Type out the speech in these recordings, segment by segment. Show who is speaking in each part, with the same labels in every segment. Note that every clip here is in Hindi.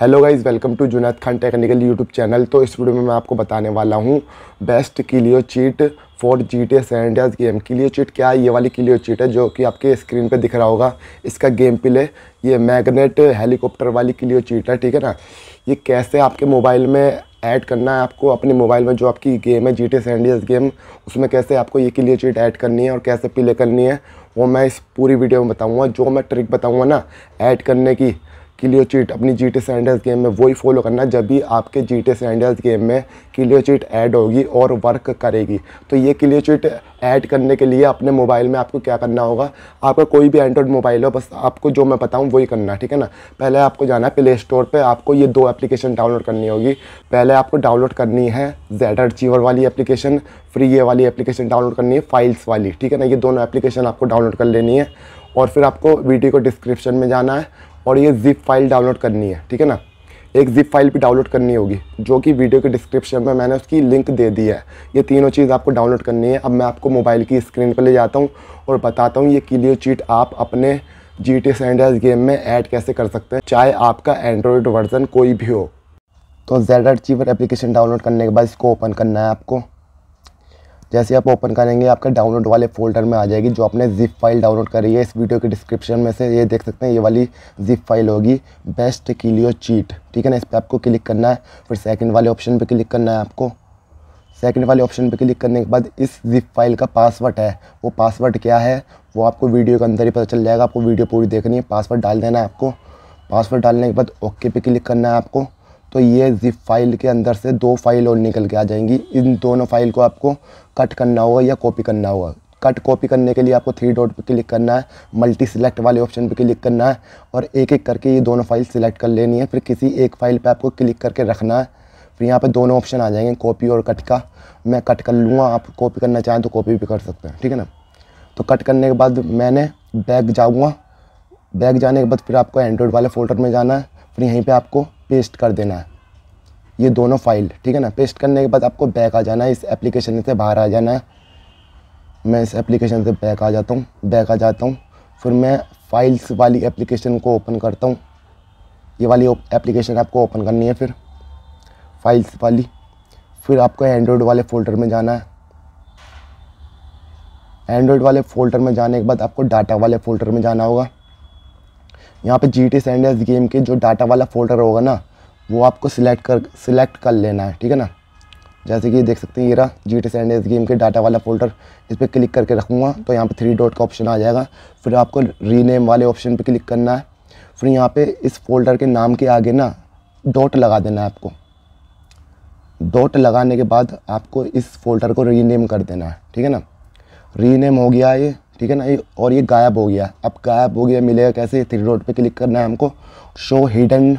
Speaker 1: hello guys welcome to Junaid Khan technical YouTube channel तो इस वीडियो में मैं आपको बताने वाला हूँ best CLEO cheat for G T S India's game CLEO cheat क्या है ये वाली क्लियो चीट है जो कि आपके स्क्रीन पे दिख रहा होगा इसका गेम प्ले ये मैग्नेट हेलीकॉप्टर वाली क्लियो चीट है ठीक है ना ये कैसे आपके मोबाइल में ऐड करना है आपको अपने मोबाइल में जो आपकी गेम है जी टी एस गेम उसमें कैसे आपको ये क्लियो चीट ऐड करनी है और कैसे प्ले करनी है वो मैं इस पूरी वीडियो में बताऊँगा जो मैं ट्रिक बताऊँगा ना ऐड करने की किलियो चीट अपनी जी टी सैंडर्स गेम में वही फॉलो करना जब भी आपके जी टी सैंडर्स गेम में किलियो चीट ऐड होगी और वर्क करेगी तो ये किलियो चीट ऐड करने के लिए अपने मोबाइल में आपको क्या करना होगा आपका कोई भी एंड्रॉयड मोबाइल हो बस आपको जो मैं बताऊँ वही करना ठीक है ना पहले आपको जाना है प्ले स्टोर पर आपको ये दो एप्लीकेशन डाउनलोड करनी होगी पहले आपको डाउनलोड करनी है जेड अर्चीवर वाली एप्लीकेशन फ्री ये वाली एप्लीकेशन डाउनलोड करनी है फाइल्स वाली ठीक है ना ये दोनों एप्लीकेशन आपको डाउनलोड कर लेनी है और फिर आपको वीडियो को डिस्क्रिप्शन में जाना है और ये जिप फाइल डाउनलोड करनी है ठीक है ना एक जिप फाइल भी डाउनलोड करनी होगी जो कि वीडियो के डिस्क्रिप्शन में मैंने उसकी लिंक दे दी है ये तीनों चीज़ आपको डाउनलोड करनी है अब मैं आपको मोबाइल की स्क्रीन पर ले जाता हूँ और बताता हूँ ये क्लियर चीट आप अपने जी टी सैंडर्स गेम में ऐड कैसे कर सकते हैं चाहे आपका एंड्रॉयड वर्जन कोई भी हो तो जेड चीवर एप्लीकेशन डाउनलोड करने के बाद इसको ओपन करना है आपको जैसे आप ओपन करेंगे आपके डाउनलोड वाले फोल्डर में आ जाएगी जो आपने जिप फाइल डाउनलोड करी है इस वीडियो के डिस्क्रिप्शन में से ये देख सकते हैं ये वाली जिप फाइल होगी बेस्ट किलियो चीट ठीक है ना इस पर आपको क्लिक करना है फिर सेकेंड वाले ऑप्शन पर क्लिक करना है आपको सेकंड वाले ऑप्शन पर क्लिक करने के बाद इस जिप फाइल का पासवर्ड है वो पासवर्ड क्या है वो आपको वीडियो के अंदर ही पता चल जाएगा आपको वीडियो पूरी देखनी है पासवर्ड डाल देना है आपको पासवर्ड डालने के बाद ओके पे क्लिक करना है आपको तो ये जिप फाइल के अंदर से दो फाइल और निकल के आ जाएंगी इन दोनों फाइल को आपको कट करना होगा या कॉपी करना होगा कट कॉपी करने के लिए आपको थ्री डॉट पर क्लिक करना है मल्टी सिलेक्ट वाले ऑप्शन पर क्लिक करना है और एक एक करके ये दोनों फाइल सिलेक्ट कर लेनी है फिर किसी एक फाइल पर आपको क्लिक करके रखना है फिर यहाँ पर दोनों ऑप्शन आ जाएंगे कॉपी और कट का मैं कट कर लूँगा आप कॉपी करना चाहें तो कॉपी भी कर सकते हैं ठीक है ना तो कट करने के बाद मैंने बैग जाऊँगा बैग जाने के बाद फिर आपको एंड्रॉयड वाले फोल्डर में जाना है फिर यहीं पर आपको पेस्ट कर देना है ये दोनों फाइल ठीक है ना पेस्ट करने के बाद आपको बैक आ जाना है इस एप्लीकेशन से बाहर आ जाना है मैं इस एप्लीकेशन से बैक आ जाता हूँ बैक आ जाता हूँ फिर मैं फाइल्स वाली एप्लीकेशन को ओपन करता हूँ ये वाली एप्लीकेशन आपको ओपन करनी है फिर फाइल्स वाली फिर आपको एंड्रॉयड वाले फ़ोल्डर में जाना है एंड्रॉयड वाले फ़ोल्डर में जाने के बाद आपको डाटा वाले फ़ोल्डर में जाना होगा यहाँ पे जी टी सैंडर्स गेम के जो डाटा वाला फोल्डर होगा ना वो आपको सिलेक्ट कर सिलेक्ट कर लेना है ठीक है ना जैसे कि देख सकते हैं ये रहा जी टी सैंडर्स गेम के डाटा वाला फोल्डर इस पर क्लिक करके रखूँगा तो यहाँ पे थ्री डॉट का ऑप्शन आ जाएगा फिर आपको रीनेम वाले ऑप्शन पर क्लिक करना है फिर यहाँ पर इस फोल्डर के नाम के आगे ना डॉट लगा देना है आपको डॉट लगाने के बाद आपको इस फोल्डर को रीनेम कर देना है ठीक है ना रीनेम हो गया ये ठीक है ना ये और ये गायब हो गया अब गायब हो गया मिलेगा कैसे थ्री डॉट पे क्लिक करना है हमको शो हिडन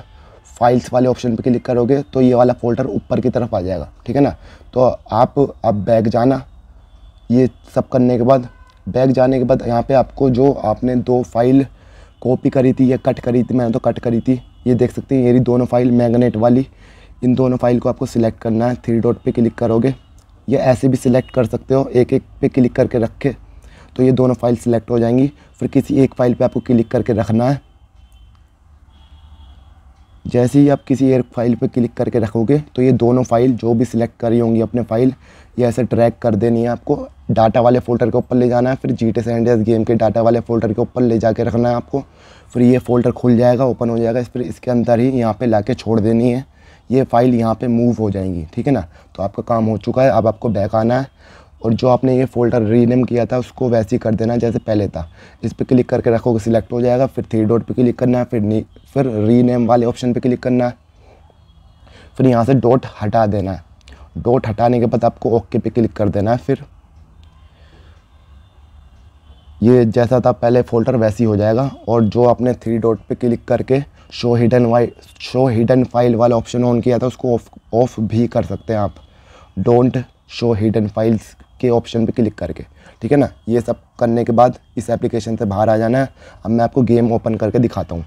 Speaker 1: फाइल्स वाले ऑप्शन पे क्लिक करोगे तो ये वाला फोल्डर ऊपर की तरफ आ जाएगा ठीक है ना तो आप अब बैग जाना ये सब करने के बाद बैग जाने के बाद यहाँ पे आपको जो आपने दो फाइल कॉपी करी थी या कट करी थी मैंने तो कट करी थी ये देख सकते हैं मेरी दोनों फाइल मैगनेट वाली इन दोनों फाइल को आपको सिलेक्ट करना है थ्री डॉट पर क्लिक करोगे या ऐसे भी सिलेक्ट कर सकते हो एक एक पे क्लिक करके रखे तो ये दोनों फाइल सिलेक्ट हो जाएंगी फिर किसी एक फ़ाइल पे आपको क्लिक करके रखना है जैसे ही आप किसी एक फाइल पे क्लिक करके रखोगे तो ये दोनों फाइल जो भी सिलेक्ट करी होंगी अपने फाइल ये ऐसे ट्रैक कर देनी है आपको डाटा वाले फोल्डर के ऊपर ले जाना है फिर जी टी एस गेम के डाटा वाले फोल्डर के ऊपर ले कर रखना है आपको फिर ये फोल्डर खुल जाएगा ओपन हो जाएगा फिर इसके अंदर ही यहाँ पे ला छोड़ देनी है ये फ़ाइल यहाँ पर मूव हो जाएंगी ठीक है ना तो आपका काम हो चुका है अब आपको बैक आना है और जो आपने ये फोल्डर रीनेम किया था उसको वैसे ही कर देना जैसे पहले था इस पर क्लिक करके रखोगे सिलेक्ट हो जाएगा फिर थ्री डॉट पे क्लिक करना है फिर नी फिर रीनेम वाले ऑप्शन पे क्लिक करना है फिर यहाँ से डॉट हटा देना है डॉट हटाने के बाद आपको ओके पे क्लिक कर देना है फिर ये जैसा था पहले फोल्डर वैसी हो जाएगा और जो आपने थ्री डॉट पे क्लिक करके शो हिडन वाई शो हिडन फाइल वाला ऑप्शन ऑन किया था उसको ऑफ ऑफ भी कर सकते हैं आप डोंट शो हिडन फाइल्स के ऑप्शन पे क्लिक करके ठीक है ना ये सब करने के बाद इस एप्लीकेशन से बाहर आ जाना है अब मैं आपको गेम ओपन करके दिखाता हूँ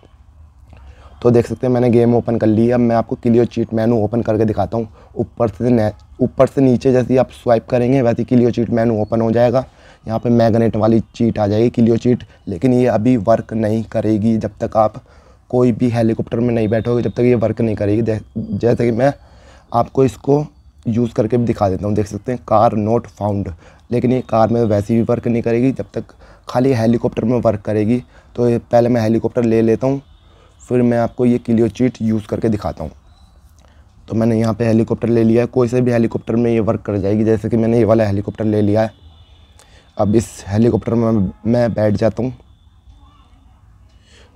Speaker 1: तो देख सकते हैं मैंने गेम ओपन कर ली है अब मैं आपको क्लियो चीट मेनू ओपन करके दिखाता हूँ ऊपर से ऊपर से नीचे जैसे आप स्वाइप करेंगे वैसे क्लियो चीट मेनू ओपन हो जाएगा यहाँ पे मैगनेट वाली चीट आ जाएगी क्लियो चीट लेकिन ये अभी वर्क नहीं करेगी जब तक आप कोई भी हेलीकॉप्टर में नहीं बैठोगे जब तक ये वर्क नहीं करेगी जैसे कि मैं आपको इसको यूज़ करके भी दिखा देता हूँ देख सकते हैं कार नॉट फाउंड लेकिन ये कार में वैसे भी वर्क नहीं करेगी जब तक खाली हेलीकॉप्टर में वर्क करेगी तो पहले मैं हेलीकॉप्टर ले लेता हूँ फिर मैं आपको ये क्लियो चीट यूज़ करके दिखाता हूँ तो मैंने यहाँ पे हेलीकॉप्टर ले लिया है कोई से भी हेलीकॉप्टर में ये वर्क कर जाएगी जैसे कि मैंने ये वाला हेलीकॉप्टर ले लिया है अब इस हेलीकॉप्टर में मैं बैठ जाता हूँ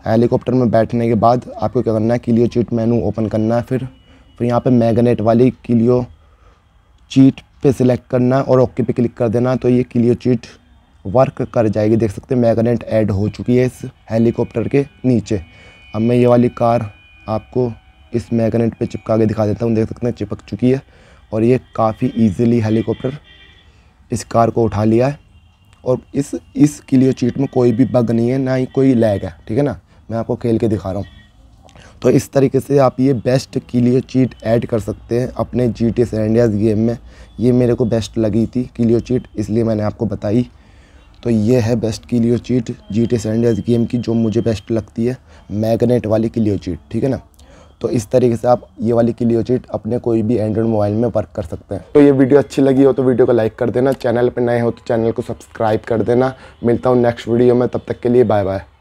Speaker 1: हेलीकॉप्टर में बैठने के बाद आपको क्या करना है क्लियो चीट मेनू ओपन करना है फिर फिर यहाँ पे मैगनेट वाली क्लियो चीट पे सिलेक्ट करना और ओके पे क्लिक कर देना तो ये क्लियर चीट वर्क कर जाएगी देख सकते हैं मैगनेट ऐड हो चुकी है इस हेलीकॉप्टर के नीचे अब मैं ये वाली कार आपको इस मैगनेट पे चिपका के दिखा देता हूँ देख सकते हैं चिपक चुकी है और ये काफ़ी ईजिली हेलीकॉप्टर इस कार को उठा लिया है और इस इस क्लियर चीट में कोई भी बग नहीं है ना ही कोई लैग है ठीक है ना मैं आपको खेल के दिखा रहा हूँ तो इस तरीके से आप ये बेस्ट क्लियो चीट ऐड कर सकते हैं अपने जी टी इंडियाज़ गेम में ये मेरे को बेस्ट लगी थी क्लियो चीट इसलिए मैंने आपको बताई तो ये है best CLEO cheat G T India's game की जो मुझे बेस्ट लगती है मैगनेट वाली क्लियो चीट ठीक है ना तो इस तरीके से आप ये वाली क्लियो चीट अपने कोई भी एंड्रॉइड मोबाइल में वर्क कर सकते हैं तो ये वीडियो अच्छी लगी हो तो वीडियो को लाइक कर देना चैनल पर नए हो तो चैनल को सब्सक्राइब कर देना मिलता हूँ नेक्स्ट वीडियो में तब तक के लिए बाय बाय